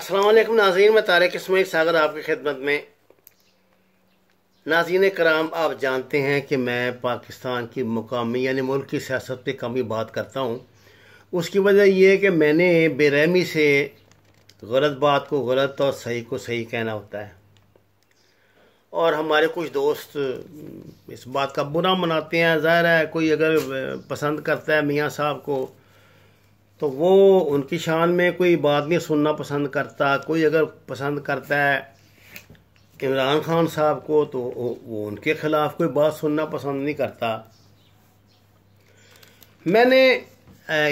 असलम नाजीन में तारक इसमाइल सागर आपकी खिदमत में नाजीन कराम आप जानते हैं कि मैं पाकिस्तान की मुकामी यानी मुल्क की सियासत कम ही बात करता हूँ उसकी वजह यह है कि मैंने बेरहमी से गलत बात को गलत और सही को सही कहना होता है और हमारे कुछ दोस्त इस बात का बुरा मनाते हैं ज़ाहिर है कोई अगर पसंद करता है मियाँ साहब को तो वो उनकी शान में कोई बात नहीं सुनना पसंद करता कोई अगर पसंद करता है इमरान खान साहब को तो वो उनके ख़िलाफ़ कोई बात सुनना पसंद नहीं करता मैंने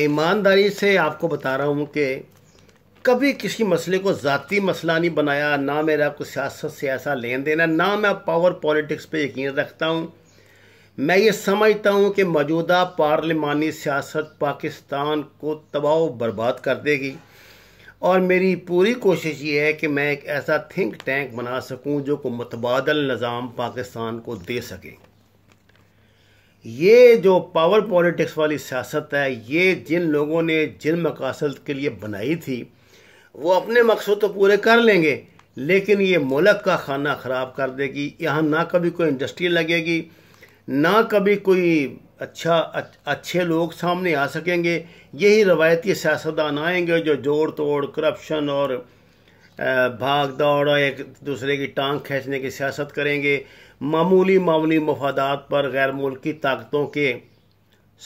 ईमानदारी से आपको बता रहा हूँ कि कभी किसी मसले को ज़ाती मसला नहीं बनाया ना मेरा कुछ सियासत से ऐसा लेन देना ना मैं पावर पॉलिटिक्स पे यकीन रखता हूँ मैं ये समझता हूँ कि मौजूदा पार्लिमानी सियासत पाकिस्तान को तबाह बर्बाद कर देगी और मेरी पूरी कोशिश ये है कि मैं एक ऐसा थिंक टैंक बना सकूँ जो को मुतबादल निज़ाम पाकिस्तान को दे सके ये जो पावर पॉलिटिक्स वाली सियासत है ये जिन लोगों ने जिन मकासद के लिए बनाई थी वो अपने मकसद तो पूरे कर लेंगे लेकिन ये मुलक का खाना ख़राब कर देगी यहाँ ना कभी कोई इंडस्ट्री लगेगी ना कभी कोई अच्छा अच्छे लोग सामने आ सकेंगे यही रवायती सियासतदान आएंगे जो जोड़ तोड़ करप्शन और भाग दौड़ और एक दूसरे की टांग खींचने की सियासत करेंगे मामूली मामूली मफादात पर गैर मुल्की ताकतों के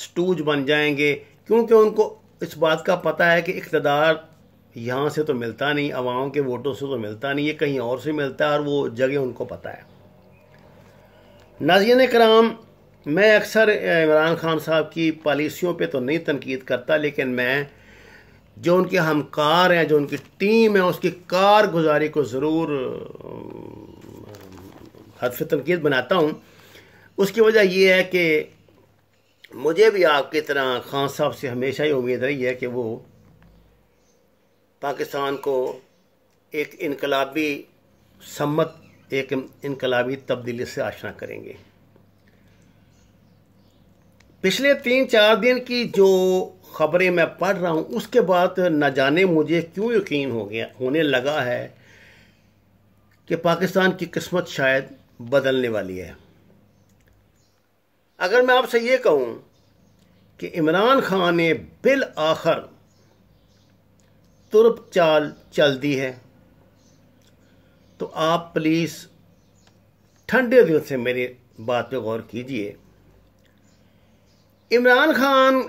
स्टूज बन जाएंगे क्योंकि उनको इस बात का पता है कि इकतदार यहाँ से तो मिलता नहीं आवाम के वोटों से तो मिलता नहीं ये कहीं और से मिलता है और वो जगह उनको पता है नाजिन कराम मैं अक्सर इमरान खान साहब की पॉलिसियों पे तो नहीं तनकीद करता लेकिन मैं जो उनके हमकार हैं जो उनकी टीम है उसकी कारगुज़ारी को ज़रूर हदफ तनकीद बनाता हूँ उसकी वजह यह है कि मुझे भी आपकी तरह खान साहब से हमेशा ही उम्मीद रही है कि वो पाकिस्तान को एक इनकलाबी समत एक इनकलाबी तब्दीली से आशना करेंगे पिछले तीन चार दिन की जो खबरें मैं पढ़ रहा हूँ उसके बाद न जाने मुझे क्यों यकीन हो गया होने लगा है कि पाकिस्तान की किस्मत शायद बदलने वाली है अगर मैं आपसे ये कहूँ कि इमरान खान ने बिल आखिर तुर्क चाल चल दी है तो आप प्लीज़ ठंडे दिल से मेरी बात पे गौर कीजिए इमरान खान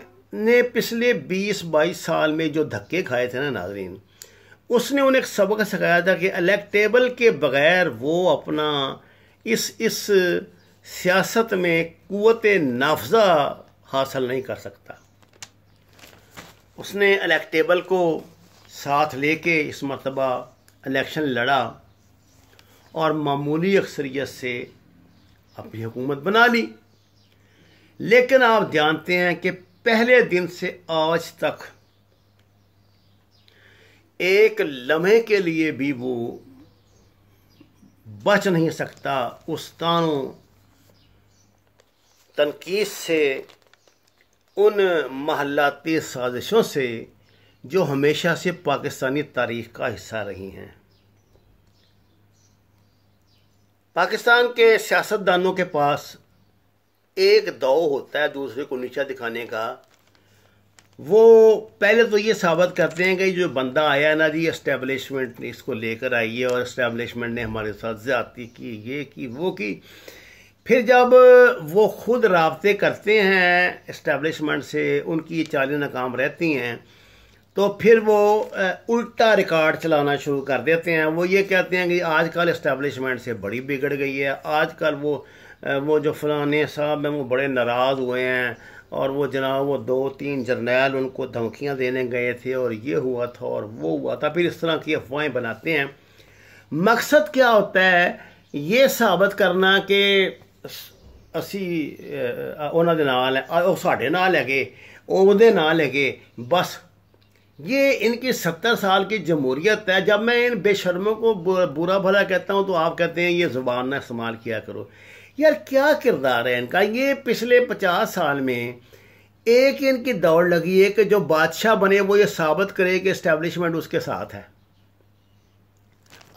ने पिछले 20-22 साल में जो धक्के खाए थे ना नाजरीन उसने उन्हें एक सबक सिखाया था कि अलेक्टेबल के बगैर वो अपना इस इस सियासत में कुत नाफजा हासिल नहीं कर सकता उसने अलेक्टेबल को साथ लेके इस मरतबा इलेक्शन लड़ा और मामूली अक्सरियत से अपनी हुकूमत बना ली लेकिन आप जानते हैं कि पहले दिन से आज तक एक लम्हे के लिए भी वो बच नहीं सकता उस तानों तनकीस से उन महलाती साजिशों से जो हमेशा से पाकिस्तानी तारीख का हिस्सा रही हैं पाकिस्तान के सियासतदानों के पास एक दौ होता है दूसरे को नीचा दिखाने का वो पहले तो ये साबित करते हैं कि जो बंदा आया है ना जी इस्टेबलिशमेंट ने इसको लेकर आई है और इस्टेब्लिशमेंट ने हमारे साथ ज़्यादती की ये की वो की फिर जब वो खुद रबते करते हैं इस्टेब्लिशमेंट से उनकी ये चालें नाकाम रहती हैं तो फिर वो उल्टा रिकॉर्ड चलाना शुरू कर देते हैं वो ये कहते हैं कि आजकल इस्टेब्लिशमेंट से बड़ी बिगड़ गई है आजकल वो वो जो फलाने साहब हैं वो बड़े नाराज़ हुए हैं और वो जनाब वो दो तीन जर्नैल उनको धमकियाँ देने गए थे और ये हुआ था और वो हुआ था फिर इस तरह की अफवाहें बनाते हैं मकसद क्या होता है ये साबित करना कि उन्होंने नाल है साढ़े नाल है गए वो नाल है गए बस ये इनकी सत्तर साल की जमहूरियत है जब मैं इन बेशर्मों को बुरा भला कहता हूँ तो आप कहते हैं ये ज़ुबान ना इस्तेमाल किया करो यार क्या किरदार है इनका ये पिछले पचास साल में एक इनकी दौड़ लगी है कि जो बादशाह बने वो ये साबित करे कि इस्टेब्लिशमेंट उसके साथ है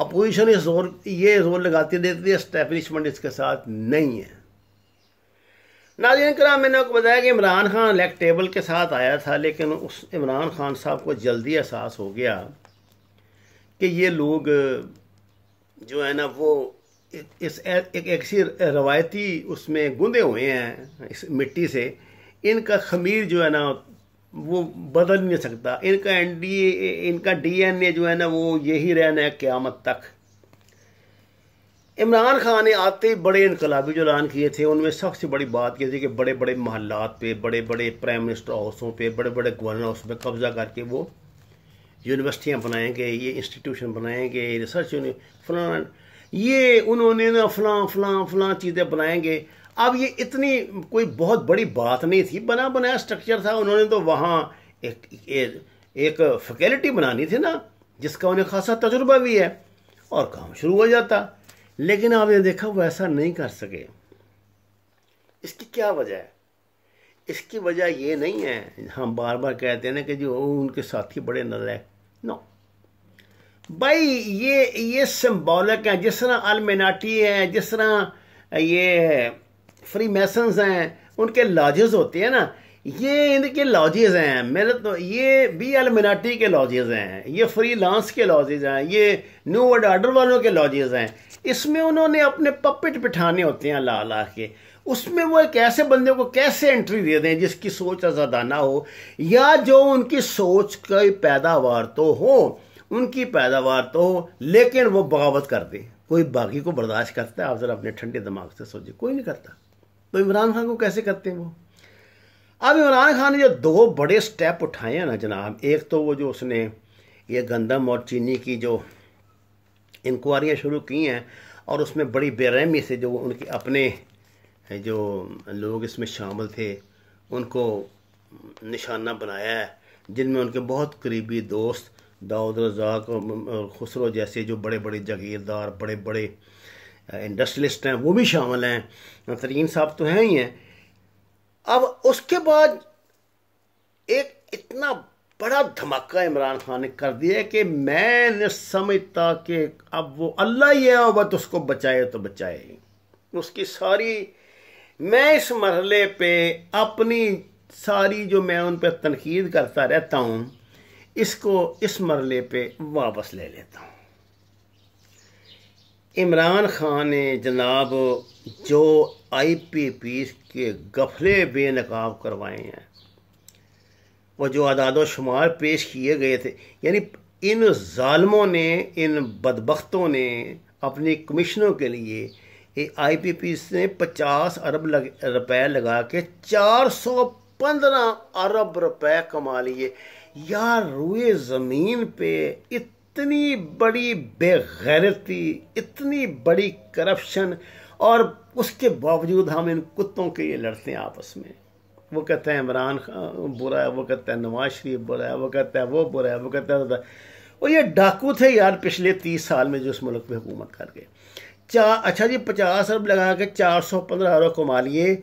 अपोजिशन इस जोर ये जोर लगाती देती है इस्टेब्लिशमेंट इसके साथ नहीं है नाजिन कराम मैंने आपको बताया कि इमरान खान इलेक्टेबल के साथ आया था लेकिन उस इमरान खान साहब को जल्दी एहसास हो गया कि ये लोग जो है ना वो इस एक ऐसी रवायती उसमें गुंदे हुए हैं इस मिट्टी से इनका खमीर जो है ना वो बदल नहीं सकता इनका एन डी इनका डी एन ए जो है ना वो यही रहना है क़्यामत तक इमरान खान ने आते ही बड़े इनकलाबी जो ऐलान किए थे उनमें सबसे बड़ी बात यह थी कि बड़े बड़े महलात पे बड़े बड़े प्राइम मिनिस्टर हाउसों पे बड़े बड़े गवर्नर हाउस पे कब्जा करके वो यूनिवर्सिटियाँ बनाएंगे ये इंस्टीट्यूशन बनाएंगे रिसर्च फला ये उन्होंने ना फलां फलां फलां चीज़ें बनाएंगे अब ये इतनी कोई बहुत बड़ी बात नहीं थी बना बनाया स्ट्रक्चर था उन्होंने तो वहाँ एक एक, एक फैकल्टी बनानी थी ना जिसका उन्हें खासा तजुर्बा भी है और काम शुरू हो जाता लेकिन आपने देखा वो ऐसा नहीं कर सके इसकी क्या वजह है इसकी वजह ये नहीं है हम बार बार कहते हैं ना कि जो उनके साथी बड़े नलैक नो भाई ये ये सिम्बॉलिक हैं जिस तरह अलमेनाटी हैं जिस तरह ये फ्री मैसन्स हैं उनके लाजेज होते हैं ना ये इनके लॉजेज हैं मेरे तो ये बी एल मिनाटी के लॉजेज हैं ये फ्री लांस के लॉजेज हैं ये न्यू वर्ल्ड आर्डर वालों के लॉजेज हैं इसमें उन्होंने अपने पपिट बिठाने होते हैं ला ला के उसमें वो एक ऐसे बंदे को कैसे एंट्री दे दें जिसकी सोच आज़ादाना हो या जो उनकी सोच की पैदावार तो हो उनकी पैदावार तो हो लेकिन वो बगावत कर दे कोई बागी को बर्दाश्त करता है आप ज़रा अपने ठंडे दिमाग से सोचिए कोई नहीं करता तो इमरान खान को कैसे करते हैं वो अब इमरान खान ने जो दो बड़े स्टेप उठाए हैं ना जनाब एक तो वो जो उसने ये गंदम और चीनी की जो इंक्वायरियाँ शुरू की हैं और उसमें बड़ी बेरहमी से जो उनके अपने जो लोग इसमें शामिल थे उनको निशाना बनाया है जिनमें उनके बहुत करीबी दोस्त दाऊद रजाक और खुसरो जैसे जो बड़े बड़े जागीरदार बड़े बड़े इंडस्ट्रियलिस्ट हैं वो भी शामिल हैं तरीन साहब तो हैं ही हैं अब उसके बाद एक इतना बड़ा धमाका इमरान खान ने कर दिया कि मैं समझता कि अब वो अल्लाह ही है तो उसको बचाए तो बचाए उसकी सारी मैं इस मरहले पे अपनी सारी जो मैं उन पर तनकीद करता रहता हूँ इसको इस मरले पे वापस ले लेता हूँ इमरान खान ने जनाब जो आई पी पी के गफले बेनकाब करवाए हैं वो जो व शुमार पेश किए गए थे यानी इन जालमों ने इन बदबख्तों ने अपने कमिश्नों के लिए आई पी पी ने पचास अरब लग, रुपए लगा के चार सौ पंद्रह अरब रुपए कमा लिए यार रुए ज़मीन पे इत इतनी बड़ी बेगैरती इतनी बड़ी करप्शन और उसके बावजूद हम इन कुत्तों के लिए लड़ते हैं आपस में वो कहता है इमरान खान बुरा है वो कहता है नवाज शरीफ बुरा है वो कहता है वो बुरा है वो कहता है और ये डाकू थे यार पिछले तीस साल में जो उस मुल्क में हुकूमत कर गए चार अच्छा जी पचास अरब लगा के चार सौ पंद्रह अरब कमा लिए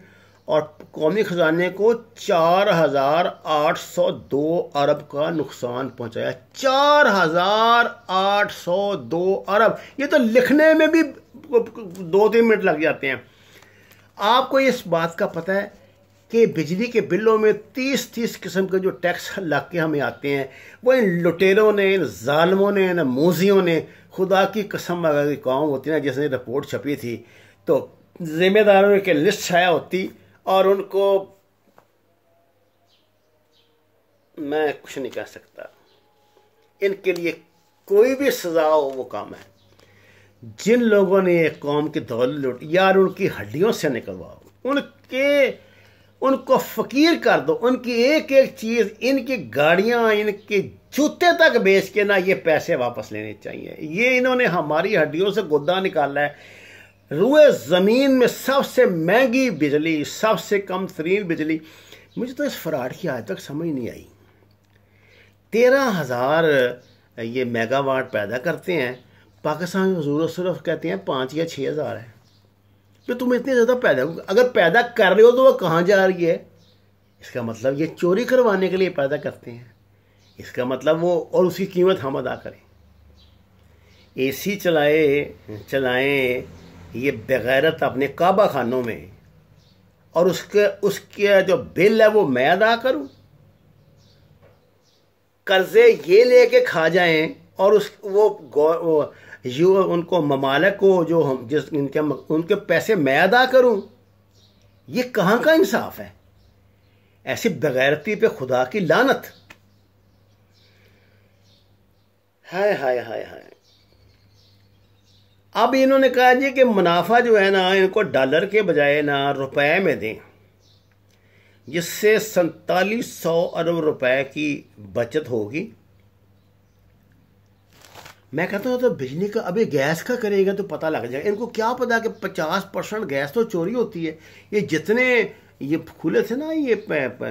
और कौमी ख़जाने को चार हज़ार आठ सौ दो अरब का नुकसान पहुंचाया चार हज़ार आठ सौ दो अरब ये तो लिखने में भी दो तीन मिनट लग जाते हैं आपको इस बात का पता है कि बिजली के बिलों में तीस तीस किस्म के जो टैक्स लग के हमें आते हैं वो इन लुटेरों ने इन जालमों ने इन मूजियों ने खुदा की कसम अगर कौम होती ना जैसे रिपोर्ट छपी थी तो ज़िम्मेदारों की लिस्ट छाया होती और उनको मैं कुछ नहीं कह सकता इनके लिए कोई भी सजा हो वो काम है जिन लोगों ने एक कौम की दौलत लुट यार उनकी हड्डियों से निकलवाओ उनके उनको फकीर कर दो उनकी एक एक चीज़ इनकी गाड़ियां इनके जूते तक बेच के ना ये पैसे वापस लेने चाहिए ये इन्होंने हमारी हड्डियों से गुद्दा निकाला है रुए ज़मीन में सबसे महंगी बिजली सबसे कम तरीन बिजली मुझे तो इस फ्रॉड की आज तक समझ नहीं आई तेरह हज़ार ये मेगावाट पैदा करते हैं पाकिस्तान की जरूरत सिर्फ कहते हैं पाँच या छः हज़ार है तो तुम इतने ज़्यादा पैदा अगर पैदा कर रहे हो तो वह कहाँ जा रही है इसका मतलब ये चोरी करवाने के लिए पैदा करते हैं इसका मतलब वो और उसकी कीमत हम अदा करें एसी चलाए चलाएं ये बेगैरत अपने काबा खानों में और उसके उसके जो बिल है वो मैं अदा करूं कर्जे ये लेके खा जाएं और उस वो, वो यू उनको ममालक को जो हम जिस इनके उनके पैसे मैं अदा करूं ये कहाँ का इंसाफ है ऐसी बगैरती पे खुदा की लानत हाय हाय हाय हाय अब इन्होंने कहा जी कि मुनाफा जो है ना इनको डॉलर के बजाय ना रुपए में दें जिससे सैतालीस सौ अरब रुपए की बचत होगी मैं कहता हूँ तो बिजली का अभी गैस का करेगा तो पता लग जाएगा इनको क्या पता कि पचास परसेंट गैस तो चोरी होती है ये जितने ये खुले थे ना ये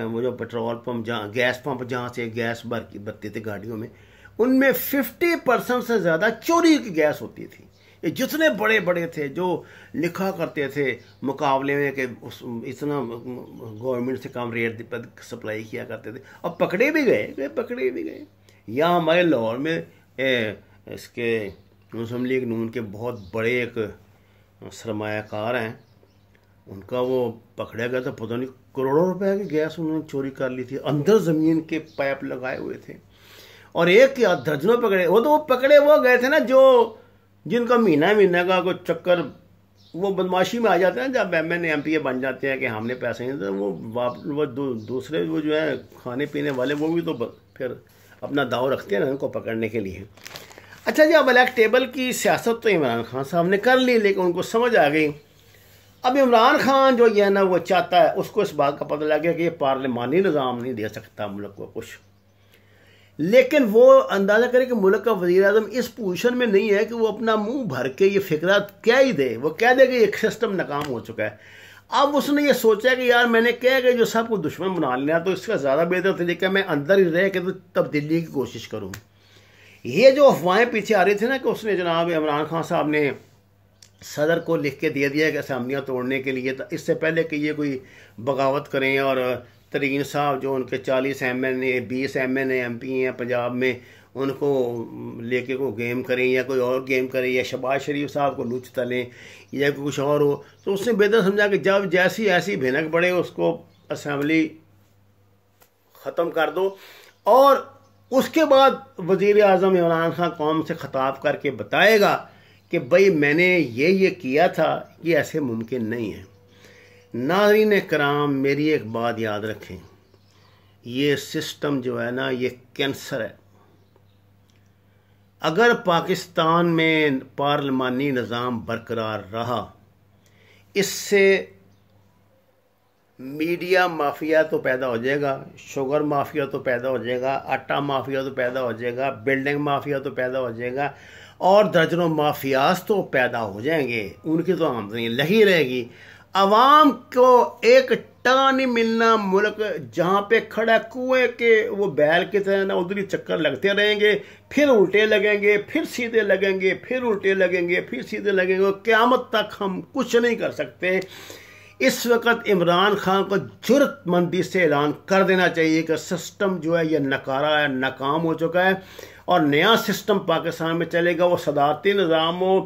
वो जो पेट्रोल पंप जहाँ गैस पंप जहाँ से गैस भर बत्ती थी गाड़ियों में उनमें फिफ्टी परसेंट से ज़्यादा चोरी की गैस होती थी ये जितने बड़े बड़े थे जो लिखा करते थे मुकाबले में कि इतना गवर्नमेंट से कम रेट पर सप्लाई किया करते थे अब पकड़े भी गए गए पकड़े भी गए यहाँ हमारे लाहौर में ए, इसके मुस्लिम लीग नून के बहुत बड़े एक सरमाकार हैं उनका वो पकड़ा गया था पता नहीं करोड़ों रुपए की गैस उन्होंने चोरी कर ली थी अंदर ज़मीन के पाइप लगाए हुए थे और एक या दर्जनों पकड़े वो तो वो पकड़े वो गए थे ना जो जिनका महीना महीने का कोई चक्कर वो बदमाशी में आ जाते हैं जब M N M P A बन जाते हैं कि हमने पैसे नहीं तो वो वाप वो दूसरे वो जो है खाने पीने वाले वो भी तो फिर अपना दाव रखते हैं ना उनको पकड़ने के लिए अच्छा जी अब इलेक्टेबल की सियासत तो इमरान खान साहब ने कर ली लेकिन उनको समझ आ गई अब इमरान खान जो ये ना वो चाहता है उसको इस बात का पता लग गया कि ये पार्लिमानी निज़ाम नहीं दे सकता मुल्क को कुछ लेकिन वो अंदाज़ा करे कि मुल्क का वजी अजम इस पोजिशन में नहीं है कि वो अपना मुंह भर के ये फिक्रा क्या ही दे वो कह दे कि ये सिस्टम नाकाम हो चुका है अब उसने ये सोचा कि यार मैंने कह के जो सबको दुश्मन बना लिया तो इसका ज़्यादा बेहतर तरीका मैं अंदर ही रह के तो तब्दीली की कोशिश करूँ ये जो अफवाहें पीछे आ रही थी ना कि उसने जनाब इमरान खान साहब ने सदर को लिख के दे दिया कि असामियाँ तोड़ने के लिए तो इससे पहले कि ये कोई बगावत करें और तरीन साहब जो उनके चालीस एम एन ए बीस एम एन एम पी हैं पंजाब में उनको लेके को गेम करें या कोई और गेम करें या शबाज शरीफ साहब को लुच तलें या कुछ और हो तो उसने बेहतर समझा कि जब जैसी ऐसी भिनक पड़े उसको असम्बली ख़त्म कर दो और उसके बाद वज़ी अजम इमरान खान कौम से ख़ताब करके बताएगा कि भाई मैंने ये ये किया था ये ऐसे मुमकिन नहीं है नाजरीन कराम मेरी एक बात याद रखें ये सिस्टम जो है ना ये कैंसर है अगर पाकिस्तान में पार्लमानी निज़ाम बरकरार रहा इससे मीडिया माफिया तो पैदा हो जाएगा शुगर माफिया तो पैदा हो जाएगा आटा माफिया तो पैदा हो जाएगा बिल्डिंग माफिया तो पैदा हो जाएगा और दर्जनों माफियाज तो पैदा हो जाएंगे उनकी तो आमदनी लगी रहेगी आवाम को एक टका नहीं मिलना मुल्क जहाँ पे खड़ा कुएं के वो बैल की तरह ना उधर ही चक्कर लगते रहेंगे फिर उल्टे लगेंगे फिर सीधे लगेंगे फिर उल्टे लगेंगे फिर सीधे लगेंगे क्यामत तक हम कुछ नहीं कर सकते इस वक्त इमरान खान को जरूरतमंदी से ऐलान कर देना चाहिए कि सिस्टम जो है ये नकारा है नाकाम हो चुका है और नया सिस्टम पाकिस्तान में चलेगा वो सदारती निज़ाम हो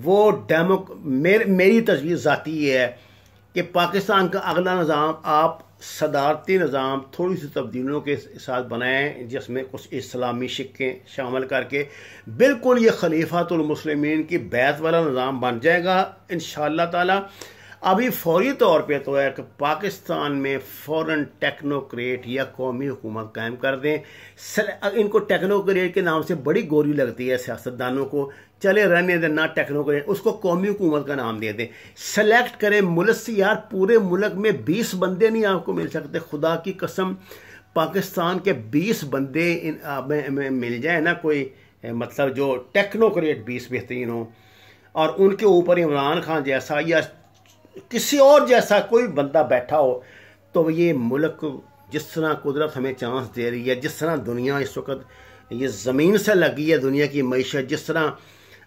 वो डेमो मेर, मेरी तस्वीर ज़ाती ये है कि पाकिस्तान का अगला निज़ाम आप सदारती निज़ाम थोड़ी सी तब्दीलियों के साथ बनाएं जिसमें कुछ इस्लामी शिक्कें शामिल करके बिल्कुल ये खलीफातुलमसलमिन की बैत वाला निज़ाम बन जाएगा इन ताला अभी फौरी तौर पे तो है कि पाकिस्तान में फौरन टेक्नोक्रेट या कौमी हुकूमत कायम कर दें इनको टेक्नोक्रेट के नाम से बड़ी गोरी लगती है सियासतदानों को चले रहने दें ना टेक्नोक्रेट उसको कौमी हुकूमत का नाम दे दें सेलेक्ट करें मुल्क से यार पूरे मुल्क में बीस बंदे नहीं आपको मिल सकते खुदा की कसम पाकिस्तान के बीस बंदे इन आप मिल जाए ना कोई मतलब जो टेक्नोक्रेट बीस बेहतरीन हो और उनके ऊपर इमरान खान जैसा या किसी और जैसा कोई बंदा बैठा हो तो ये मुल्क जिस तरह कुदरत हमें चांस दे रही है जिस तरह दुनिया इस वक्त ये ज़मीन से लगी है दुनिया की मीशत जिस तरह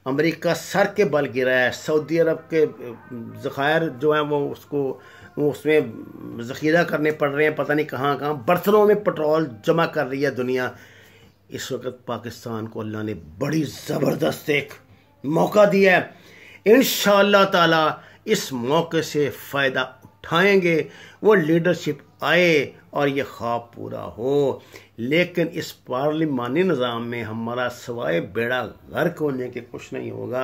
अमेरिका सर के बल गिरा है सऊदी अरब के ज़खायर जो हैं वो उसको वो उसमें ज़ख़ीरा करने पड़ रहे हैं पता नहीं कहाँ कहाँ बर्तनों में पेट्रोल जमा कर रही है दुनिया इस वक्त पाकिस्तान को अल्लाह ने बड़ी ज़बरदस्त एक मौका दिया है इन ताला इस मौके से फ़ायदा उठाएंगे वो लीडरशिप आए और ये ख्वाब पूरा हो लेकिन इस पार्लिमानी निज़ाम में हमारा सवाए बेड़ा गर्क होने के कुछ नहीं होगा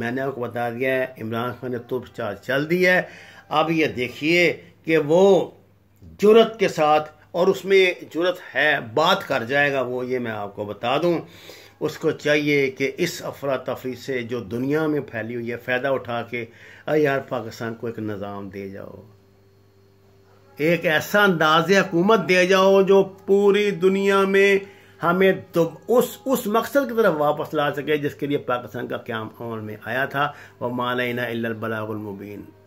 मैंने आपको बता दिया है इमरान खान ने तुर्फ चार चल दी है अब ये देखिए कि वो जुरत के साथ और उसमें जुरत है बात कर जाएगा वो ये मैं आपको बता दूं उसको चाहिए कि इस अफरा तफरी से जो दुनिया में फैली हुई है फ़ायदा उठा के यार पाकिस्तान को एक निज़ाम दे जाओ एक ऐसा अंदाज हकूमत दे जाओ जो पूरी दुनिया में हमें तो उस उस मकसद की तरफ वापस ला सके जिसके लिए पाकिस्तान का क्याम अमल में आया था वह मालना बलागुलमुबीन